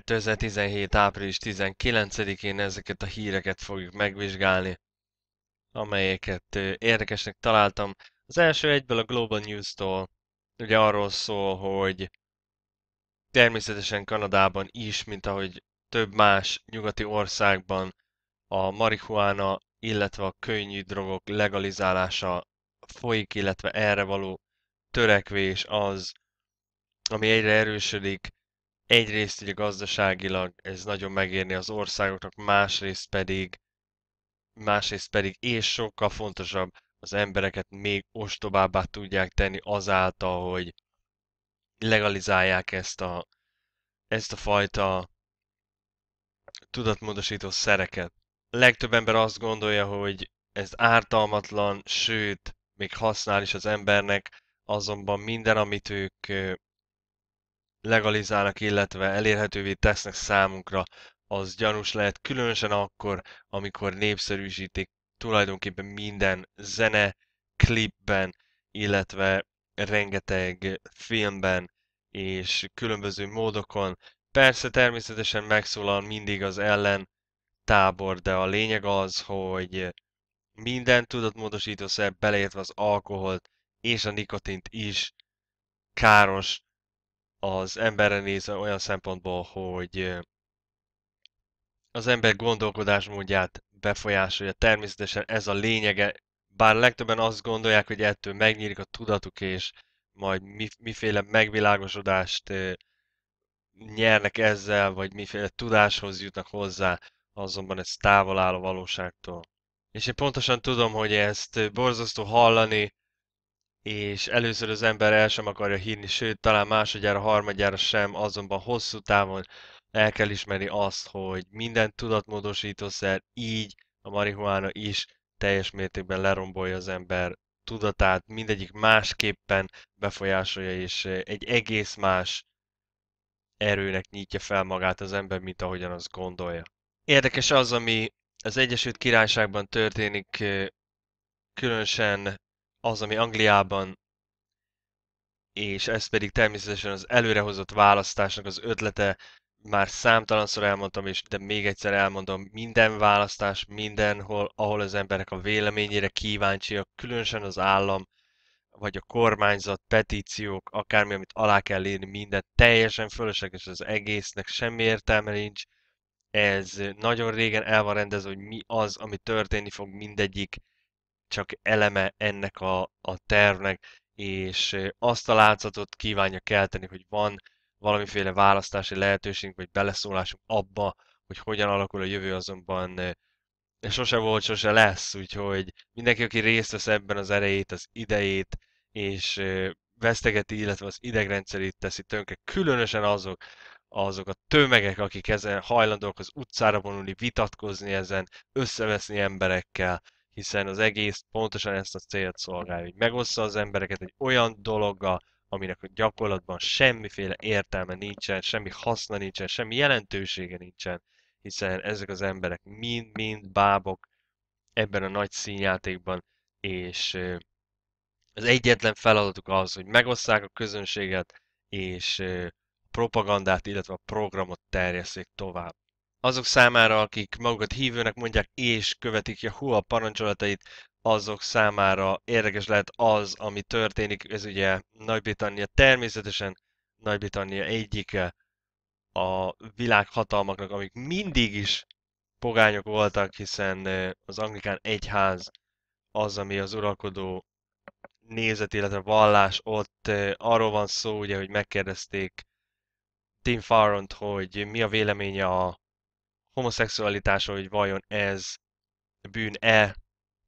2017. április 19-én ezeket a híreket fogjuk megvizsgálni, amelyeket érdekesnek találtam. Az első egyből a Global News-tól, ugye arról szól, hogy természetesen Kanadában is, mint ahogy több más nyugati országban a marihuána, illetve a könnyű drogok legalizálása folyik, illetve erre való törekvés az, ami egyre erősödik, egyrészt ugye gazdaságilag ez nagyon megérni az országoknak, másrészt pedig, másrészt pedig, és sokkal fontosabb, az embereket még ostobábbá tudják tenni azáltal, hogy legalizálják ezt a, ezt a fajta tudatmódosító szereket. A legtöbb ember azt gondolja, hogy ez ártalmatlan, sőt, még használ is az embernek, azonban minden, amit ők legalizálnak, illetve elérhetővé tesznek számunkra, az gyanús lehet, különösen akkor, amikor népszerűsítik tulajdonképpen minden zene, klipben, illetve rengeteg filmben és különböző módokon. Persze természetesen megszólal mindig az ellen tábor, de a lényeg az, hogy minden tudatmódosítószer, beleértve az alkoholt és a nikotint is káros az emberre néz, olyan szempontból, hogy az ember gondolkodásmódját befolyásolja. Természetesen ez a lényege, bár legtöbben azt gondolják, hogy ettől megnyílik a tudatuk, és majd miféle megvilágosodást nyernek ezzel, vagy miféle tudáshoz jutnak hozzá, azonban ez távol áll a valóságtól. És én pontosan tudom, hogy ezt borzasztó hallani, és először az ember el sem akarja hinni, sőt, talán másodjára, harmadjára sem, azonban hosszú távon el kell ismerni azt, hogy minden tudatmódosítószer, így a marihuána is teljes mértékben lerombolja az ember tudatát, mindegyik másképpen befolyásolja, és eh, egy egész más erőnek nyitja fel magát az ember, mint ahogyan azt gondolja. Érdekes az, ami az Egyesült Királyságban történik, eh, különösen az, ami Angliában, és ez pedig természetesen az előrehozott választásnak az ötlete, már számtalanszor elmondtam, és de még egyszer elmondom, minden választás, mindenhol, ahol az emberek a véleményére kíváncsiak, különösen az állam, vagy a kormányzat, petíciók, akármi, amit alá kell írni, minden teljesen fölösleges az egésznek, semmi értelme nincs. Ez nagyon régen el van rendezve, hogy mi az, ami történni fog mindegyik csak eleme ennek a, a tervnek, és azt a látszatot kívánja kelteni, hogy van valamiféle választási lehetőségünk, vagy beleszólásunk abba, hogy hogyan alakul a jövő, azonban sose volt, sose lesz, úgyhogy mindenki, aki részt vesz ebben az erejét, az idejét, és vesztegeti, illetve az idegrendszerét teszi tönke, különösen azok, azok a tömegek, akik ezen hajlandók az utcára vonulni, vitatkozni ezen, összeveszni emberekkel, hiszen az egész pontosan ezt a célt szolgálja, hogy megossza az embereket egy olyan dologgal, aminek a gyakorlatban semmiféle értelme nincsen, semmi haszna nincsen, semmi jelentősége nincsen, hiszen ezek az emberek mind-mind bábok ebben a nagy színjátékban, és az egyetlen feladatuk az, hogy megosszák a közönséget, és propagandát, illetve a programot terjesszék tovább azok számára, akik magukat hívőnek mondják és követik a a parancsolatait, azok számára érdekes lehet az, ami történik. Ez ugye Nagy-Britannia természetesen Nagy-Britannia egyike a világhatalmaknak, amik mindig is pogányok voltak, hiszen az anglikán egyház az, ami az uralkodó nézet, illetve vallás ott. Arról van szó, ugye, hogy megkérdezték Tim Farrant, hogy mi a véleménye a homoszexualitása, hogy vajon ez bűn-e.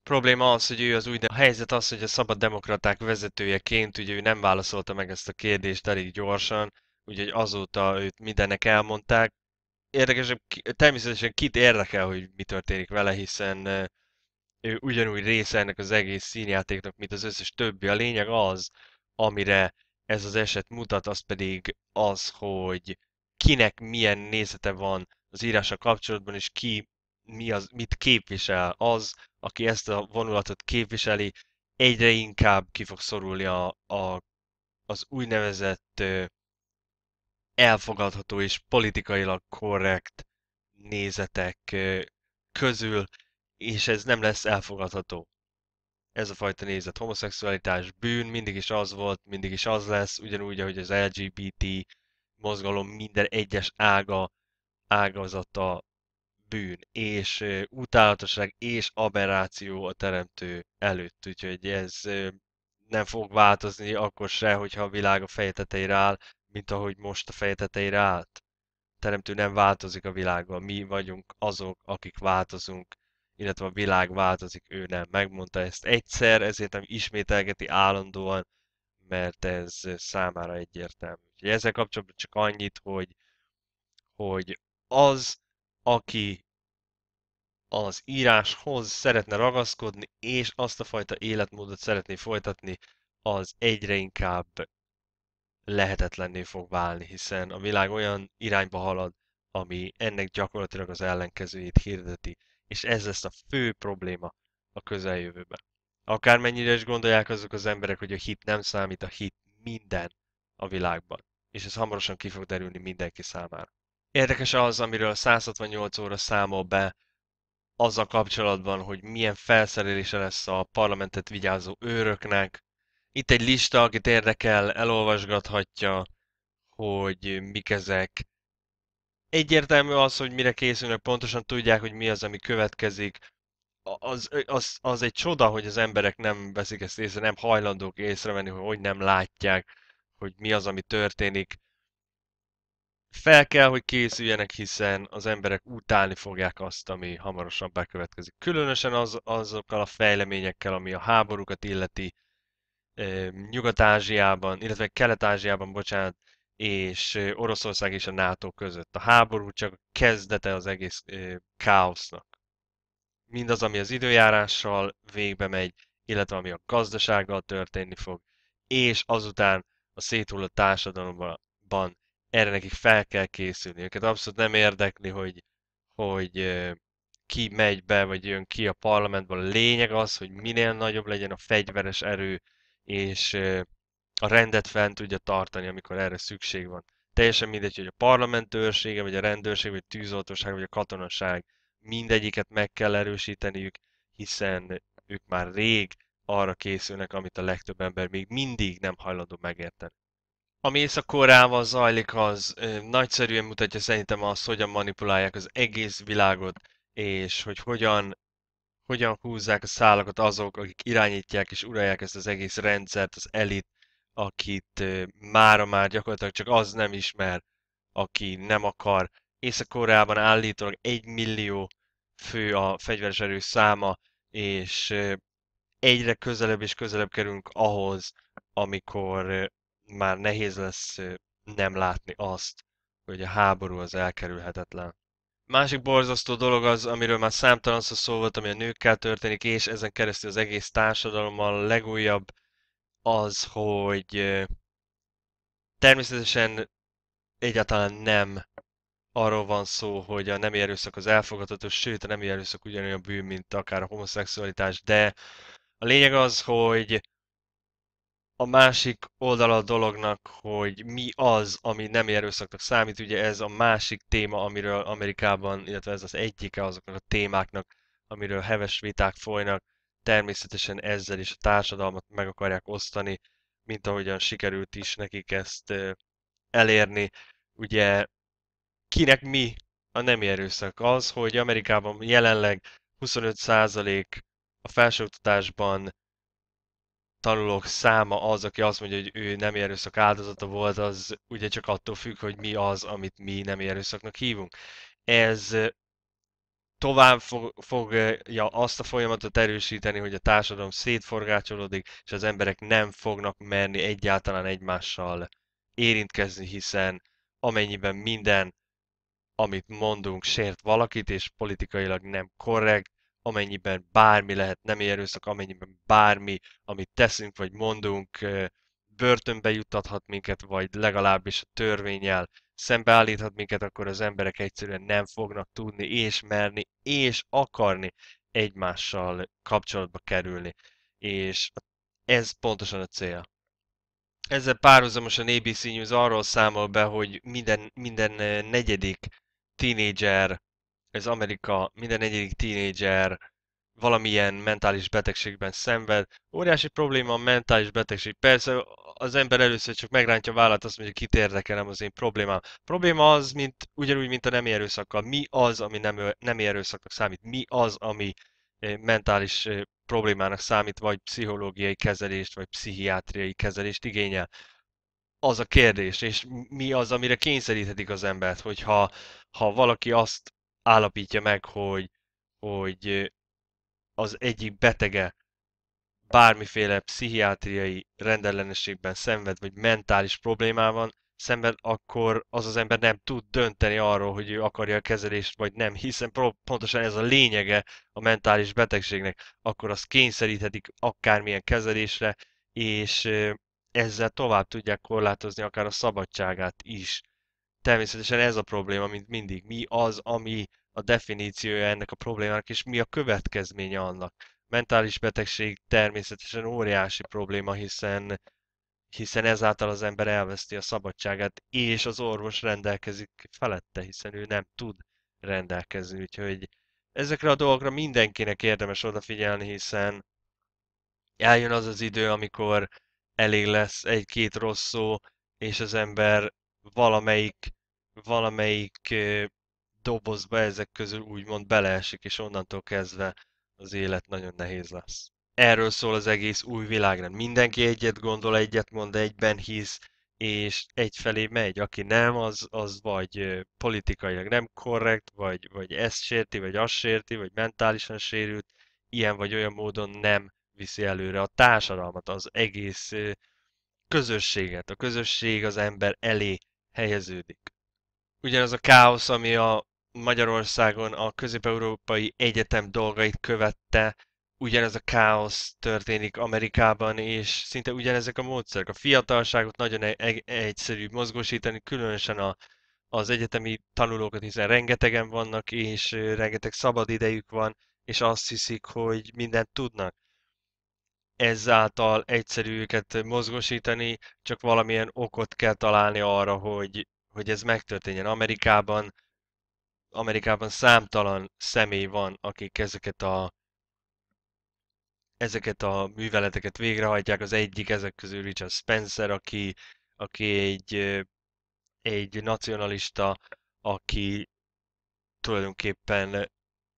Probléma az, hogy ő az úgy, de a helyzet az, hogy a szabad demokraták vezetőjeként, ugye ő nem válaszolta meg ezt a kérdést elég gyorsan, úgyhogy azóta őt mindennek elmondták. Érdekes, természetesen kit érdekel, hogy mi történik vele, hiszen ő ugyanúgy része ennek az egész színjátéknak, mint az összes többi. A lényeg az, amire ez az eset mutat, az pedig az, hogy kinek milyen nézete van az írása kapcsolatban, és ki, mi az, mit képvisel az, aki ezt a vonulatot képviseli, egyre inkább ki fog szorulni a, a, az úgynevezett elfogadható és politikailag korrekt nézetek közül, és ez nem lesz elfogadható. Ez a fajta nézet. Homoszexualitás bűn, mindig is az volt, mindig is az lesz, ugyanúgy, ahogy az LGBT mozgalom minden egyes ága ágazata bűn, és utálatosság és aberráció a teremtő előtt, úgyhogy ez nem fog változni akkor se, hogyha a világ a fejeteteire áll, mint ahogy most a fejeteteire állt. A teremtő nem változik a világgal, mi vagyunk azok, akik változunk, illetve a világ változik, ő nem. Megmondta ezt egyszer, ezért nem ismételgeti állandóan, mert ez számára egyértelmű. ezzel kapcsolatban csak annyit, hogy, hogy az, aki az íráshoz szeretne ragaszkodni, és azt a fajta életmódot szeretné folytatni, az egyre inkább lehetetlenné fog válni, hiszen a világ olyan irányba halad, ami ennek gyakorlatilag az ellenkezőjét hirdeti, és ez lesz a fő probléma a közeljövőben. Akármennyire is gondolják azok az emberek, hogy a hit nem számít, a hit minden a világban. És ez hamarosan ki fog derülni mindenki számára. Érdekes az, amiről 168 óra számol be azzal kapcsolatban, hogy milyen felszerelése lesz a parlamentet vigyázó őröknek. Itt egy lista, akit érdekel, elolvasgathatja, hogy mik ezek. Egyértelmű az, hogy mire készülnek, pontosan tudják, hogy mi az, ami következik. Az, az, az egy csoda, hogy az emberek nem veszik ezt észre, nem hajlandók észrevenni, hogy nem látják, hogy mi az, ami történik fel kell, hogy készüljenek, hiszen az emberek utálni fogják azt, ami hamarosan bekövetkezik. Különösen az, azokkal a fejleményekkel, ami a háborúkat illeti eh, Nyugat-Ázsiában, illetve Kelet-Ázsiában, bocsánat, és Oroszország és a NATO között. A háború csak a kezdete az egész káosznak. Mindaz, ami az időjárással végbe megy, illetve ami a gazdasággal történni fog, és azután a széthullott társadalomban erre nekik fel kell készülni. Őket abszolút nem érdekli, hogy, hogy ki megy be, vagy jön ki a parlamentből. A lényeg az, hogy minél nagyobb legyen a fegyveres erő, és a rendet fent tudja tartani, amikor erre szükség van. Teljesen mindegy, hogy a parlament őrsége, vagy a rendőrség, vagy a tűzoltóság, vagy a katonaság, mindegyiket meg kell erősíteniük, hiszen ők már rég arra készülnek, amit a legtöbb ember még mindig nem hajlandó megérteni. Ami Észak-Koreával zajlik, az ö, nagyszerűen mutatja szerintem azt, hogyan manipulálják az egész világot, és hogy hogyan, hogyan húzzák a szálakat azok, akik irányítják és uralják ezt az egész rendszert, az elit, akit ö, mára már gyakorlatilag csak az nem ismer, aki nem akar. Észak-Koreában állítólag egy millió fő a fegyveres erő száma, és egyre közelebb és közelebb kerülünk ahhoz, amikor már nehéz lesz nem látni azt, hogy a háború az elkerülhetetlen. Másik borzasztó dolog az, amiről már számtalanszor szó volt, ami a nőkkel történik, és ezen keresztül az egész társadalommal a legújabb az, hogy természetesen egyáltalán nem arról van szó, hogy a nemi erőszak az elfogadható, sőt a nemi erőszak ugyanolyan bűn, mint akár a homoszexualitás, de a lényeg az, hogy a másik oldala a dolognak, hogy mi az, ami nem erőszaknak számít, ugye ez a másik téma, amiről Amerikában, illetve ez az egyike azoknak a témáknak, amiről heves viták folynak, természetesen ezzel is a társadalmat meg akarják osztani, mint ahogyan sikerült is nekik ezt elérni. Ugye kinek mi a nem erőszak? Az, hogy Amerikában jelenleg 25% a felsőoktatásban tanulók száma az, aki azt mondja, hogy ő nem erőszak áldozata volt, az ugye csak attól függ, hogy mi az, amit mi nem erőszaknak hívunk. Ez tovább fog, fogja azt a folyamatot erősíteni, hogy a társadalom szétforgácsolódik, és az emberek nem fognak menni egyáltalán egymással érintkezni, hiszen amennyiben minden, amit mondunk, sért valakit, és politikailag nem korrekt, amennyiben bármi lehet nem erőszak, amennyiben bármi, amit teszünk vagy mondunk, börtönbe juttathat minket, vagy legalábbis a törvényel szembeállíthat minket, akkor az emberek egyszerűen nem fognak tudni és merni és akarni egymással kapcsolatba kerülni. És ez pontosan a cél. Ezzel párhuzamosan ABC News arról számol be, hogy minden, minden negyedik tínédzser ez Amerika, minden egyik tínédzser valamilyen mentális betegségben szenved. Óriási probléma a mentális betegség. Persze az ember először csak megrántja a vállát, azt mondja, kit nem az én problémám. A probléma az, mint, ugyanúgy, mint a nem erőszakkal. Mi az, ami nem, nem erőszaknak számít? Mi az, ami eh, mentális eh, problémának számít, vagy pszichológiai kezelést, vagy pszichiátriai kezelést igényel? Az a kérdés, és mi az, amire kényszeríthetik az embert, hogyha ha valaki azt állapítja meg, hogy, hogy az egyik betege bármiféle pszichiátriai rendellenességben szenved, vagy mentális problémában szenved, akkor az az ember nem tud dönteni arról, hogy ő akarja a kezelést, vagy nem, hiszen pontosan ez a lényege a mentális betegségnek. Akkor azt kényszeríthetik akármilyen kezelésre, és ezzel tovább tudják korlátozni akár a szabadságát is természetesen ez a probléma, mint mindig. Mi az, ami a definíciója ennek a problémának, és mi a következménye annak. Mentális betegség természetesen óriási probléma, hiszen hiszen ezáltal az ember elveszti a szabadságát, és az orvos rendelkezik felette, hiszen ő nem tud rendelkezni, úgyhogy ezekre a dolgokra mindenkinek érdemes odafigyelni, hiszen eljön az az idő, amikor elég lesz egy-két rossz szó, és az ember valamelyik valamelyik dobozba ezek közül úgymond beleesik, és onnantól kezdve az élet nagyon nehéz lesz. Erről szól az egész új világrend. Mindenki egyet gondol, egyet mond, egyben hisz, és egyfelé megy. Aki nem, az, az vagy politikailag nem korrekt, vagy, vagy ezt sérti, vagy azt sérti, vagy mentálisan sérült, ilyen vagy olyan módon nem viszi előre a társadalmat, az egész közösséget. A közösség az ember elé helyeződik ugyanaz a káosz, ami a Magyarországon a közép-európai egyetem dolgait követte, ugyanez a káosz történik Amerikában, és szinte ugyanezek a módszerek. A fiatalságot nagyon e-, e-, egyszerű mozgósítani, különösen a, az egyetemi tanulókat, hiszen rengetegen vannak, és rengeteg szabad idejük van, és azt hiszik, hogy mindent tudnak. Ezáltal egyszerű őket mozgósítani, csak valamilyen okot kell találni arra, hogy hogy ez megtörténjen. Amerikában, Amerikában számtalan személy van, akik ezeket a ezeket a műveleteket végrehajtják. Az egyik ezek közül Richard Spencer, aki, aki egy, egy nacionalista, aki tulajdonképpen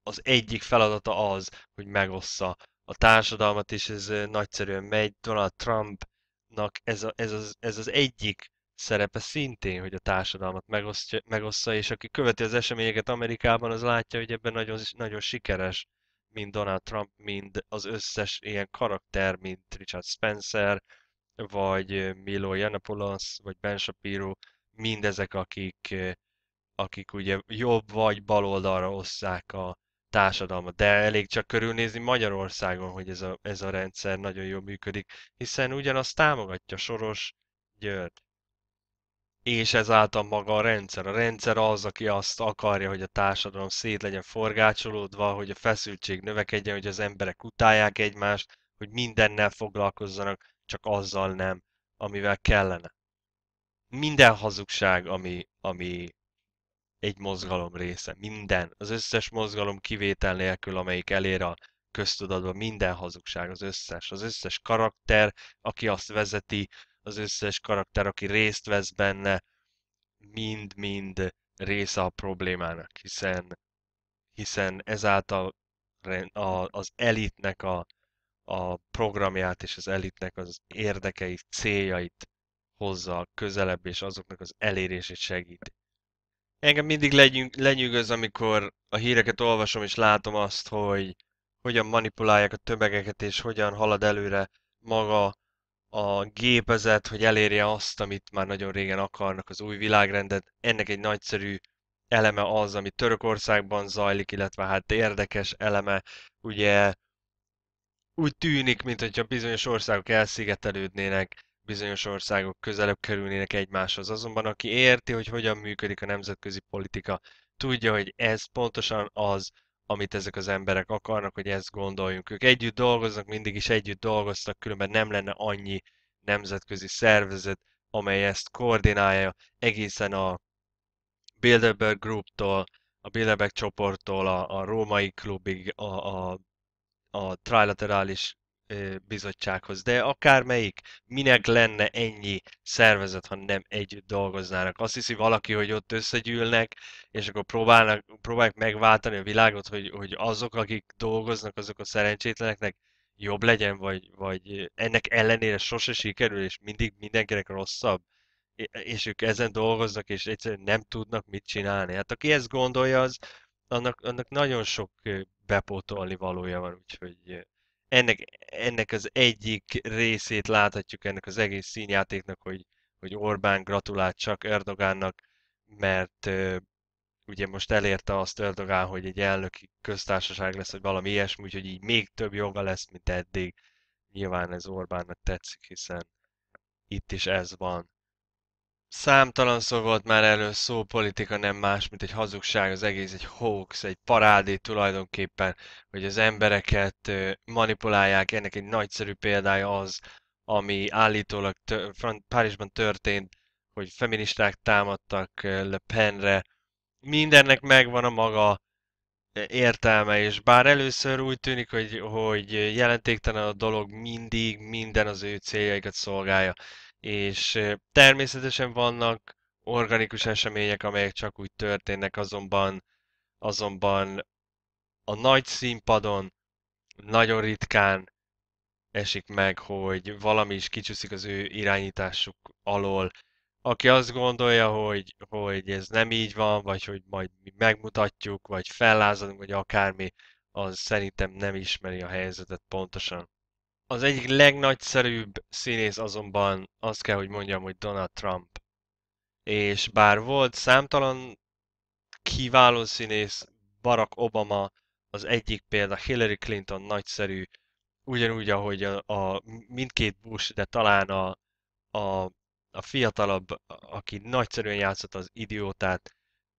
az egyik feladata az, hogy megossza a társadalmat, és ez nagyszerűen megy. Donald Trumpnak ez, a, ez, az, ez az egyik szerepe szintén, hogy a társadalmat megosztja, megossza, és aki követi az eseményeket Amerikában, az látja, hogy ebben nagyon, nagyon sikeres, mind Donald Trump, mind az összes ilyen karakter, mint Richard Spencer, vagy Milo Yiannopoulos, vagy Ben Shapiro, mindezek, akik, akik ugye jobb vagy baloldalra osszák a társadalmat. De elég csak körülnézni Magyarországon, hogy ez a, ez a rendszer nagyon jól működik, hiszen ugyanazt támogatja Soros György, és ezáltal maga a rendszer. A rendszer az, aki azt akarja, hogy a társadalom szét legyen forgácsolódva, hogy a feszültség növekedjen, hogy az emberek utálják egymást, hogy mindennel foglalkozzanak, csak azzal nem, amivel kellene. Minden hazugság, ami, ami egy mozgalom része, minden, az összes mozgalom kivétel nélkül, amelyik elér a köztudatba, minden hazugság, az összes, az összes karakter, aki azt vezeti, az összes karakter, aki részt vesz benne, mind-mind része a problémának, hiszen, hiszen ezáltal a, az elitnek a, a programját és az elitnek az érdekeit, céljait hozza közelebb, és azoknak az elérését segíti. Engem mindig legyünk lenyűgöz, amikor a híreket olvasom, és látom azt, hogy hogyan manipulálják a tömegeket, és hogyan halad előre maga a gépezet, hogy elérje azt, amit már nagyon régen akarnak, az új világrendet. Ennek egy nagyszerű eleme az, ami Törökországban zajlik, illetve hát érdekes eleme. Ugye úgy tűnik, mintha bizonyos országok elszigetelődnének, bizonyos országok közelebb kerülnének egymáshoz. Azonban aki érti, hogy hogyan működik a nemzetközi politika, tudja, hogy ez pontosan az, amit ezek az emberek akarnak, hogy ezt gondoljunk. Ők együtt dolgoznak, mindig is együtt dolgoztak, különben nem lenne annyi nemzetközi szervezet, amely ezt koordinálja egészen a Bilderberg Group-tól, a Bilderberg csoporttól, a, a római klubig, a, a, a trilaterális bizottsághoz, de akármelyik, minek lenne ennyi szervezet, ha nem együtt dolgoznának. Azt hiszi valaki, hogy ott összegyűlnek, és akkor próbálnak, próbálják megváltani a világot, hogy, hogy azok, akik dolgoznak, azok a szerencsétleneknek jobb legyen, vagy, vagy ennek ellenére sose sikerül, és mindig mindenkinek rosszabb, és ők ezen dolgoznak, és egyszerűen nem tudnak mit csinálni. Hát aki ezt gondolja, az annak, annak nagyon sok bepótolni valója van, úgyhogy ennek, ennek az egyik részét láthatjuk ennek az egész színjátéknak, hogy, hogy Orbán gratulált csak Erdogánnak, mert ugye most elérte azt Erdogán, hogy egy elnöki köztársaság lesz, vagy valami ilyesmi, úgyhogy így még több joga lesz, mint eddig. Nyilván ez Orbánnak tetszik, hiszen itt is ez van. Számtalan szó volt már elő szó, politika nem más, mint egy hazugság, az egész egy hoax, egy parádé tulajdonképpen, hogy az embereket manipulálják. Ennek egy nagyszerű példája az, ami állítólag tör, Párizsban történt, hogy feministák támadtak Le Penre. Mindennek megvan a maga értelme, és bár először úgy tűnik, hogy, hogy jelentéktelen a dolog mindig, minden az ő céljaikat szolgálja és természetesen vannak organikus események, amelyek csak úgy történnek, azonban, azonban a nagy színpadon nagyon ritkán esik meg, hogy valami is kicsúszik az ő irányításuk alól. Aki azt gondolja, hogy, hogy ez nem így van, vagy hogy majd mi megmutatjuk, vagy fellázadunk, vagy akármi, az szerintem nem ismeri a helyzetet pontosan. Az egyik legnagyszerűbb színész azonban azt kell, hogy mondjam, hogy Donald Trump. És bár volt számtalan kiváló színész, Barack Obama az egyik példa, Hillary Clinton nagyszerű, ugyanúgy, ahogy a, a mindkét Bush, de talán a, a, a fiatalabb, aki nagyszerűen játszott az idiótát,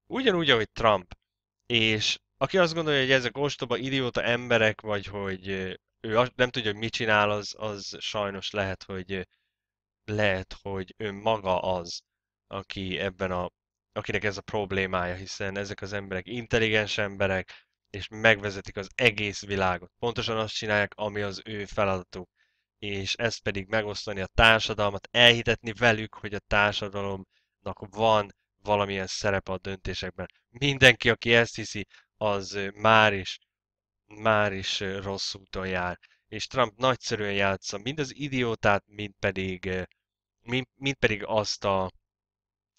ugyanúgy, ahogy Trump. És aki azt gondolja, hogy ezek ostoba, idióta emberek, vagy hogy ő nem tudja, hogy mit csinál, az, az sajnos lehet, hogy lehet, hogy ő maga az, aki ebben a, akinek ez a problémája, hiszen ezek az emberek intelligens emberek, és megvezetik az egész világot. Pontosan azt csinálják, ami az ő feladatuk, és ezt pedig megosztani a társadalmat, elhitetni velük, hogy a társadalomnak van valamilyen szerepe a döntésekben. Mindenki, aki ezt hiszi, az már is, már is rossz úton jár. És Trump nagyszerűen játsza mind az idiótát, mind pedig, mind, mind pedig azt a,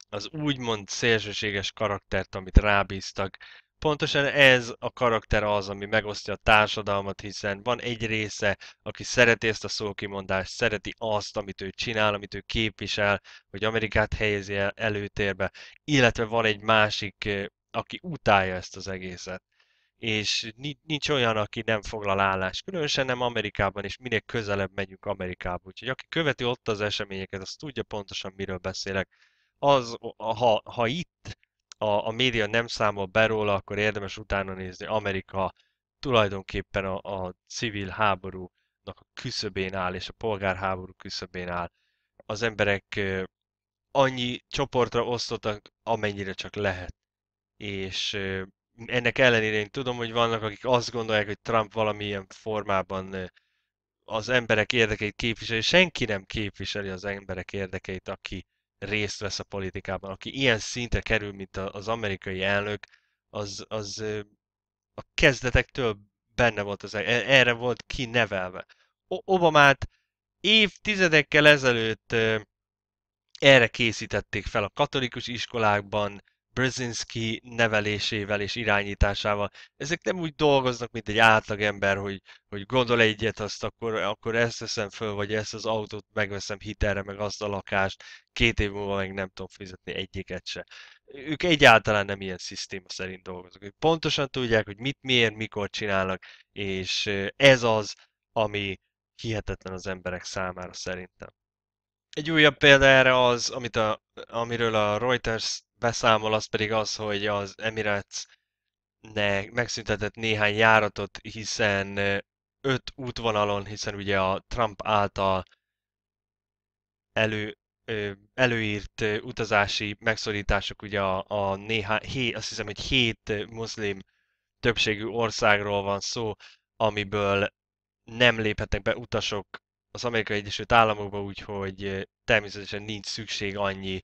az úgymond szélsőséges karaktert, amit rábíztak. Pontosan ez a karakter az, ami megosztja a társadalmat, hiszen van egy része, aki szereti ezt a szókimondást, szereti azt, amit ő csinál, amit ő képvisel, hogy Amerikát helyezi el előtérbe, illetve van egy másik aki utálja ezt az egészet. És nincs olyan, aki nem foglal állást, különösen nem Amerikában, és minél közelebb megyünk Amerikába. Úgyhogy aki követi ott az eseményeket, az tudja pontosan, miről beszélek. Az, ha, ha itt a, a média nem számol be róla, akkor érdemes utána nézni Amerika tulajdonképpen a, a civil háborúnak a küszöbén áll, és a polgárháború küszöbén áll. Az emberek annyi csoportra osztottak, amennyire csak lehet és ennek ellenére én tudom, hogy vannak, akik azt gondolják, hogy Trump valamilyen formában az emberek érdekeit képviseli. Senki nem képviseli az emberek érdekeit, aki részt vesz a politikában. Aki ilyen szintre kerül, mint az amerikai elnök, az, az a kezdetektől benne volt az e, e, erre volt kinevelve. Obamát évtizedekkel ezelőtt erre készítették fel a katolikus iskolákban, Brzezinski nevelésével és irányításával. Ezek nem úgy dolgoznak, mint egy ember, hogy, hogy gondol egyet, azt akkor, akkor ezt veszem föl, vagy ezt az autót megveszem hitelre, meg azt a lakást, két év múlva meg nem tudom fizetni egyiket se. Ők egyáltalán nem ilyen szisztéma szerint dolgoznak. Ők pontosan tudják, hogy mit, miért, mikor csinálnak, és ez az, ami hihetetlen az emberek számára szerintem. Egy újabb példa erre az, amit a, amiről a Reuters beszámol, az pedig az, hogy az Emirates ne megszüntetett néhány járatot, hiszen öt útvonalon, hiszen ugye a Trump által elő, előírt utazási megszorítások ugye a, a néha, hé, azt hiszem, hogy hét muszlim többségű országról van szó, amiből nem léphetnek be utasok az Amerikai Egyesült Államokba, úgyhogy természetesen nincs szükség annyi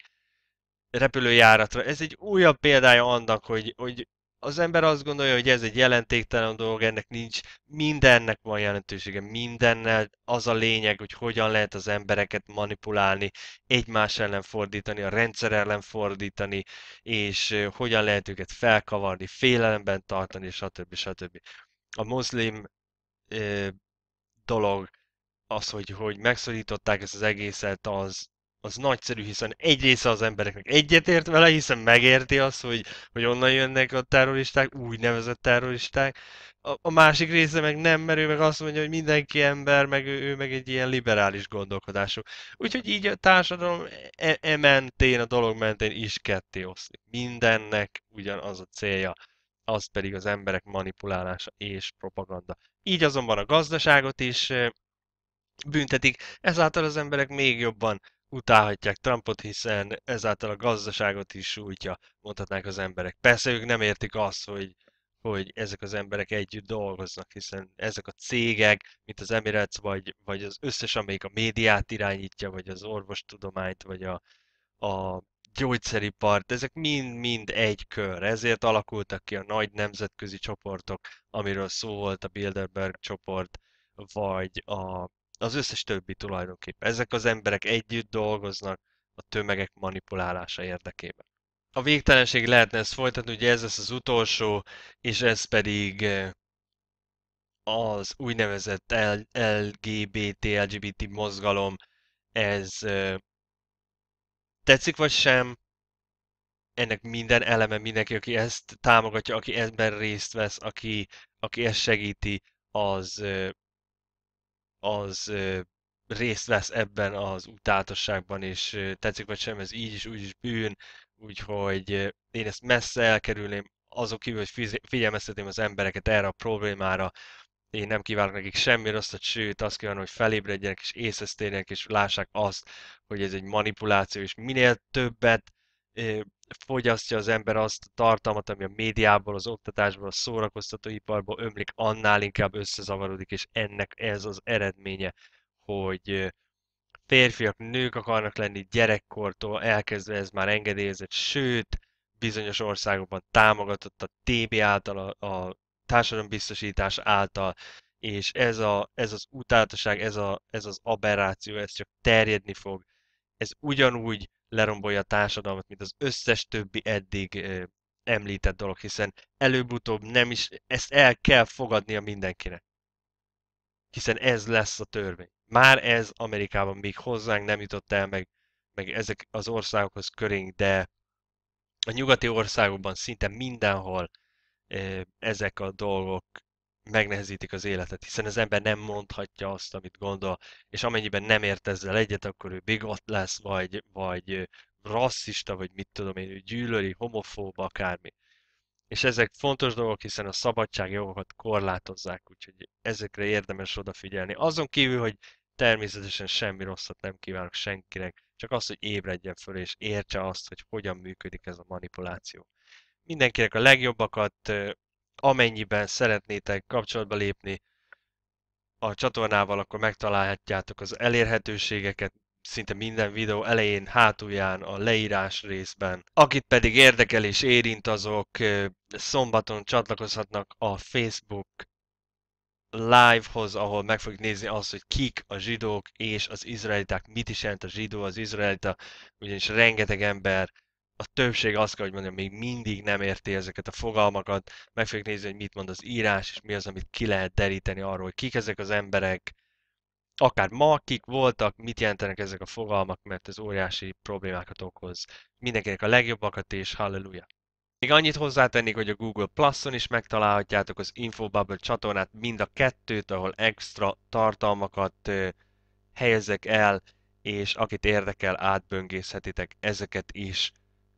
repülőjáratra. Ez egy újabb példája annak, hogy, hogy az ember azt gondolja, hogy ez egy jelentéktelen dolog, ennek nincs, mindennek van jelentősége, mindennel az a lényeg, hogy hogyan lehet az embereket manipulálni, egymás ellen fordítani, a rendszer ellen fordítani, és hogyan lehet őket felkavarni, félelemben tartani, stb. stb. A muszlim dolog, az, hogy, hogy megszorították ezt az egészet, az az nagyszerű, hiszen egy része az embereknek egyetért vele, hiszen megérti azt, hogy, hogy onnan jönnek a terroristák, úgynevezett terroristák. A, a másik része meg nem, mert ő meg azt mondja, hogy mindenki ember, meg ő, ő meg egy ilyen liberális gondolkodású. Úgyhogy így a társadalom e, e mentén, a dolog mentén is ketté oszlik. Mindennek ugyanaz a célja, az pedig az emberek manipulálása és propaganda. Így azonban a gazdaságot is büntetik, ezáltal az emberek még jobban utálhatják Trumpot, hiszen ezáltal a gazdaságot is sújtja, mondhatnák az emberek. Persze ők nem értik azt, hogy, hogy ezek az emberek együtt dolgoznak, hiszen ezek a cégek, mint az Emirates, vagy, vagy az összes, amelyik a médiát irányítja, vagy az orvostudományt, vagy a, a gyógyszeripart, ezek mind-mind egy kör, ezért alakultak ki a nagy nemzetközi csoportok, amiről szó volt a Bilderberg csoport, vagy a az összes többi tulajdonképp. Ezek az emberek együtt dolgoznak a tömegek manipulálása érdekében. A végtelenség lehetne ezt folytatni, ugye ez lesz az utolsó, és ez pedig eh, az úgynevezett LGBT, LGBT mozgalom, ez eh, tetszik vagy sem, ennek minden eleme, mindenki, aki ezt támogatja, aki ebben részt vesz, aki, aki ezt segíti, az eh, az részt vesz ebben az utálatosságban és tetszik vagy sem, ez így is úgy is bűn, úgyhogy én ezt messze elkerülném, Azok kívül, hogy figyelmeztetném az embereket erre a problémára, én nem kívánok nekik semmi rosszat, sőt azt kívánom, hogy felébredjenek és észesztérjenek és lássák azt, hogy ez egy manipuláció, és minél többet fogyasztja az ember azt a tartalmat, ami a médiából, az oktatásból, a szórakoztatóiparból ömlik, annál inkább összezavarodik, és ennek ez az eredménye, hogy férfiak, nők akarnak lenni gyerekkortól elkezdve ez már engedélyezett, sőt, bizonyos országokban támogatott a TB által, a, a társadalombiztosítás által, és ez, a, ez az utálatoság, ez, a, ez az aberráció, ez csak terjedni fog. Ez ugyanúgy lerombolja a társadalmat, mint az összes többi eddig említett dolog, hiszen előbb-utóbb nem is, ezt el kell fogadnia mindenkinek. Hiszen ez lesz a törvény. Már ez Amerikában még hozzánk nem jutott el, meg, meg ezek az országokhoz körénk, de a nyugati országokban szinte mindenhol ezek a dolgok megnehezítik az életet, hiszen az ember nem mondhatja azt, amit gondol, és amennyiben nem ért ezzel egyet, akkor ő bigot lesz, vagy, vagy rasszista, vagy mit tudom én, ő gyűlöli, homofób, akármi. És ezek fontos dolgok, hiszen a szabadságjogokat korlátozzák, úgyhogy ezekre érdemes odafigyelni. Azon kívül, hogy természetesen semmi rosszat nem kívánok senkinek, csak az, hogy ébredjen föl és értse azt, hogy hogyan működik ez a manipuláció. Mindenkinek a legjobbakat, amennyiben szeretnétek kapcsolatba lépni a csatornával, akkor megtalálhatjátok az elérhetőségeket, szinte minden videó elején, hátulján, a leírás részben. Akit pedig érdekel és érint, azok szombaton csatlakozhatnak a Facebook live-hoz, ahol meg fogjuk nézni azt, hogy kik a zsidók és az izraeliták, mit is jelent a zsidó, az izraelita, ugyanis rengeteg ember a többség azt kell, hogy mondjam, még mindig nem érti ezeket a fogalmakat, meg fogjuk nézni, hogy mit mond az írás, és mi az, amit ki lehet deríteni arról, hogy kik ezek az emberek, akár ma kik voltak, mit jelentenek ezek a fogalmak, mert ez óriási problémákat okoz. Mindenkinek a legjobbakat, és halleluja! Még annyit hozzátennék, hogy a Google Plus-on is megtalálhatjátok az Infobubble csatornát, mind a kettőt, ahol extra tartalmakat helyezek el, és akit érdekel, átböngészhetitek ezeket is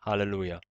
Hallelujah